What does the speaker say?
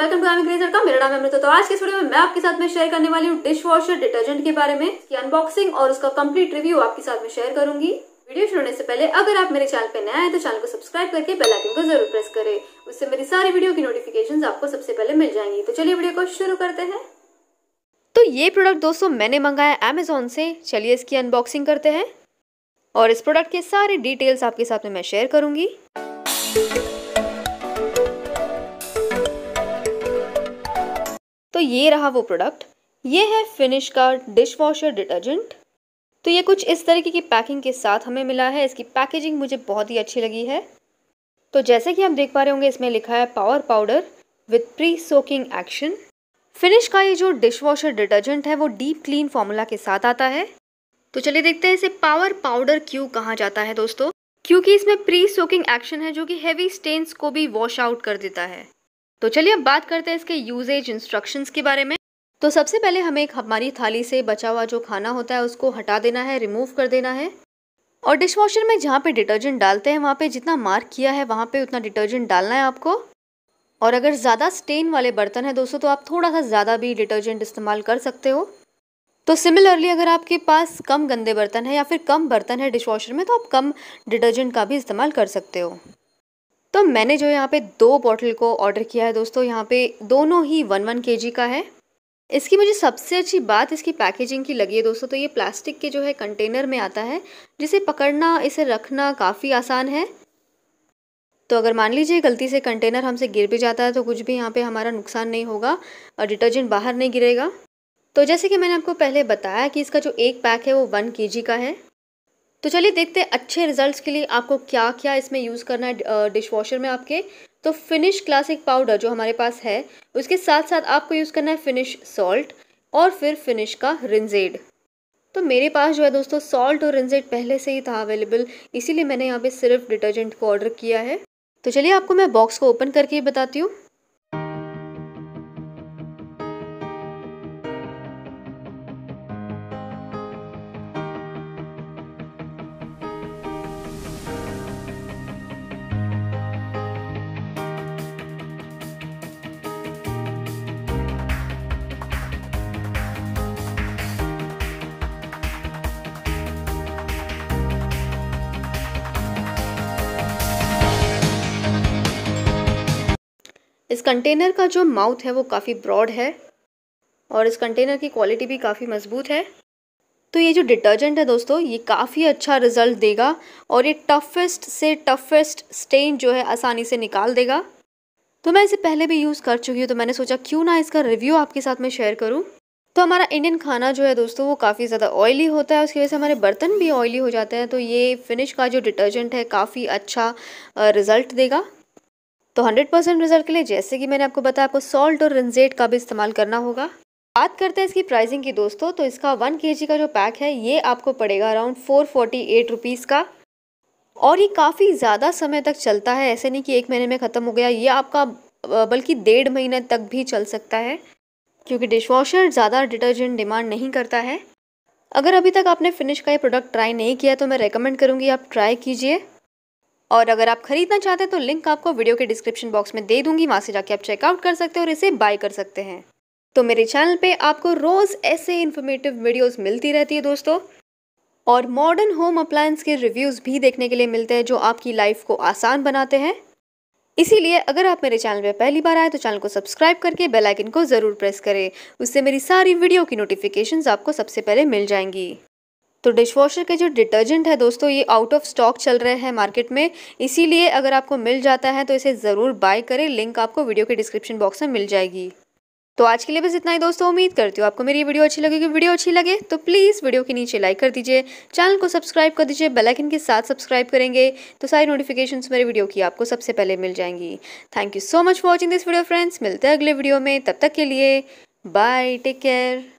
everyone welcome to Amy Grazer का मेरा नाम अमृता तो आज के वीडियो में मैं आपके साथ में शेयर करने वाली हूँ डिश वॉशर डिटर्जेंट के बारे में इसकी अनबॉक्सिंग और उसका कंप्लीट रिव्यू आपके साथ में शेयर करूंगी वीडियो शुरू होने से पहले अगर आप मेरे चैनल पर नए हैं तो चैनल को सब्सक्राइब करके बेल आइकन को जरूर प्रेस करें उससे मेरी सारी वीडियो की नोटिफिकेशन आपको सबसे पहले मिल जाएंगी तो चलिए वीडियो को शुरू करते हैं तो ये प्रोडक्ट दोस्तों मैंने मंगाया अमेजोन से चलिए इसकी अनबॉक्सिंग करते हैं और इस प्रोडक्ट के सारे डिटेल्स आपके साथ में मैं शेयर करूंगी ये रहा वो प्रोडक्ट ये है फिनिश का डिश वॉशर डिटर्जेंट तो ये कुछ इस तरीके की पैकिंग के साथ हमें मिला है इसकी पैकेजिंग मुझे बहुत ही अच्छी लगी है तो जैसे कि हम देख पा रहे होंगे इसमें लिखा है power powder with pre soaking action finish का ये जो डिश वॉशर डिटर्जेंट है वो डीप क्लीन फार्मूला के साथ आता है तो चलिए देखते हैं इसे पावर पाउडर क्यों कहा जाता है दोस्तों क्योंकि इसमें प्री सोकिंग एक्शन है जो कि हैवी स्टेन्स को भी वॉश आउट कर देता है तो चलिए अब बात करते हैं इसके यूजेज इंस्ट्रक्शंस के बारे में तो सबसे पहले हमें हमारी थाली से बचा हुआ जो खाना होता है उसको हटा देना है रिमूव कर देना है और डिश वॉशर में जहाँ पे डिटर्जेंट डालते हैं वहाँ पे जितना मार्क किया है वहाँ पे उतना डिटर्जेंट डालना है आपको और अगर ज़्यादा स्टेन वाले बर्तन है दोस्तों तो आप थोड़ा सा ज़्यादा भी डिटर्जेंट इस्तेमाल कर सकते हो तो सिमिलरली अगर आपके पास कम गंदे बर्तन है या फिर कम बर्तन है डिश वॉशर में तो आप कम डिटर्जेंट का भी इस्तेमाल कर सकते हो तो मैंने जो यहाँ पे दो बॉटल को ऑर्डर किया है दोस्तों यहाँ पे दोनों ही वन वन के का है इसकी मुझे सबसे अच्छी बात इसकी पैकेजिंग की लगी है दोस्तों तो ये प्लास्टिक के जो है कंटेनर में आता है जिसे पकड़ना इसे रखना काफ़ी आसान है तो अगर मान लीजिए गलती से कंटेनर हमसे गिर भी जाता है तो कुछ भी यहाँ पे हमारा नुकसान नहीं होगा और डिटर्जेंट बाहर नहीं गिरेगा तो जैसे कि मैंने आपको पहले बताया कि इसका जो एक पैक है वो वन के का है तो चलिए देखते हैं अच्छे रिजल्ट्स के लिए आपको क्या क्या इसमें यूज़ करना है डिश वॉशर में आपके तो फिनिश क्लासिक पाउडर जो हमारे पास है उसके साथ साथ आपको यूज़ करना है फिनिश सॉल्ट और फिर फिनिश का रिंजेड तो मेरे पास जो है दोस्तों सॉल्ट और रिंजेड पहले से ही था अवेलेबल इसीलिए मैंने यहाँ पर सिर्फ डिटर्जेंट को ऑर्डर किया है तो चलिए आपको मैं बॉक्स को ओपन करके बताती हूँ इस कंटेनर का जो माउथ है वो काफ़ी ब्रॉड है और इस कंटेनर की क्वालिटी भी काफ़ी मज़बूत है तो ये जो डिटर्जेंट है दोस्तों ये काफ़ी अच्छा रिजल्ट देगा और ये टफेस्ट से टफेस्ट स्टेन जो है आसानी से निकाल देगा तो मैं इसे पहले भी यूज़ कर चुकी हूँ तो मैंने सोचा क्यों ना इसका रिव्यू आपके साथ में शेयर करूँ तो हमारा इंडियन खाना जो है दोस्तों वो काफ़ी ज़्यादा ऑयली होता है उसकी वजह से हमारे बर्तन भी ऑयली हो जाते हैं तो ये फिनिश का जो डिटर्जेंट है काफ़ी अच्छा रिज़ल्ट देगा तो 100 परसेंट रिजल्ट के लिए जैसे कि मैंने आपको बताया आपको सॉल्ट और रंजेट का भी इस्तेमाल करना होगा बात करते हैं इसकी प्राइसिंग की दोस्तों तो इसका वन के का जो पैक है ये आपको पड़ेगा around four forty eight rupees का और ये काफ़ी ज़्यादा समय तक चलता है ऐसे नहीं कि एक महीने में ख़त्म हो गया ये आपका बल्कि डेढ़ महीने तक भी चल सकता है क्योंकि वॉशर ज़्यादा डिटर्जेंट डिमांड नहीं करता है अगर अभी तक आपने फिनिश का ये प्रोडक्ट ट्राई नहीं किया तो मैं रेकमेंड करूँगी आप ट्राई कीजिए और अगर आप खरीदना चाहते हैं तो लिंक आपको वीडियो के डिस्क्रिप्शन बॉक्स में दे दूंगी वहाँ से जाके आप चेकआउट कर सकते हैं और इसे बाय कर सकते हैं तो मेरे चैनल पे आपको रोज़ ऐसे इन्फॉर्मेटिव वीडियोस मिलती रहती है दोस्तों और मॉडर्न होम अप्लायंस के रिव्यूज़ भी देखने के लिए मिलते हैं जो आपकी लाइफ को आसान बनाते हैं इसीलिए अगर आप मेरे चैनल पर पहली बार आए तो चैनल को सब्सक्राइब करके बेलाइकन को ज़रूर प्रेस करें उससे मेरी सारी वीडियो की नोटिफिकेशन आपको सबसे पहले मिल जाएंगी तो वॉशर के जो डिटर्जेंट है दोस्तों ये आउट ऑफ स्टॉक चल रहे हैं मार्केट में इसीलिए अगर आपको मिल जाता है तो इसे ज़रूर बाय करें लिंक आपको वीडियो के डिस्क्रिप्शन बॉक्स में मिल जाएगी तो आज के लिए बस इतना ही दोस्तों उम्मीद करती हूँ आपको मेरी वीडियो अच्छी लगेगी वीडियो अच्छी लगे तो प्लीज़ वीडियो के नीचे लाइक कर दीजिए चैनल को सब्सक्राइब कर दीजिए बेल आइकन के साथ सब्सक्राइब करेंगे तो सारी नोटिफिकेशन मेरे वीडियो की आपको सबसे पहले मिल जाएंगी thank you so much for watching this video friends मिलते हैं अगले वीडियो में तब तक के लिए बाय टेक केयर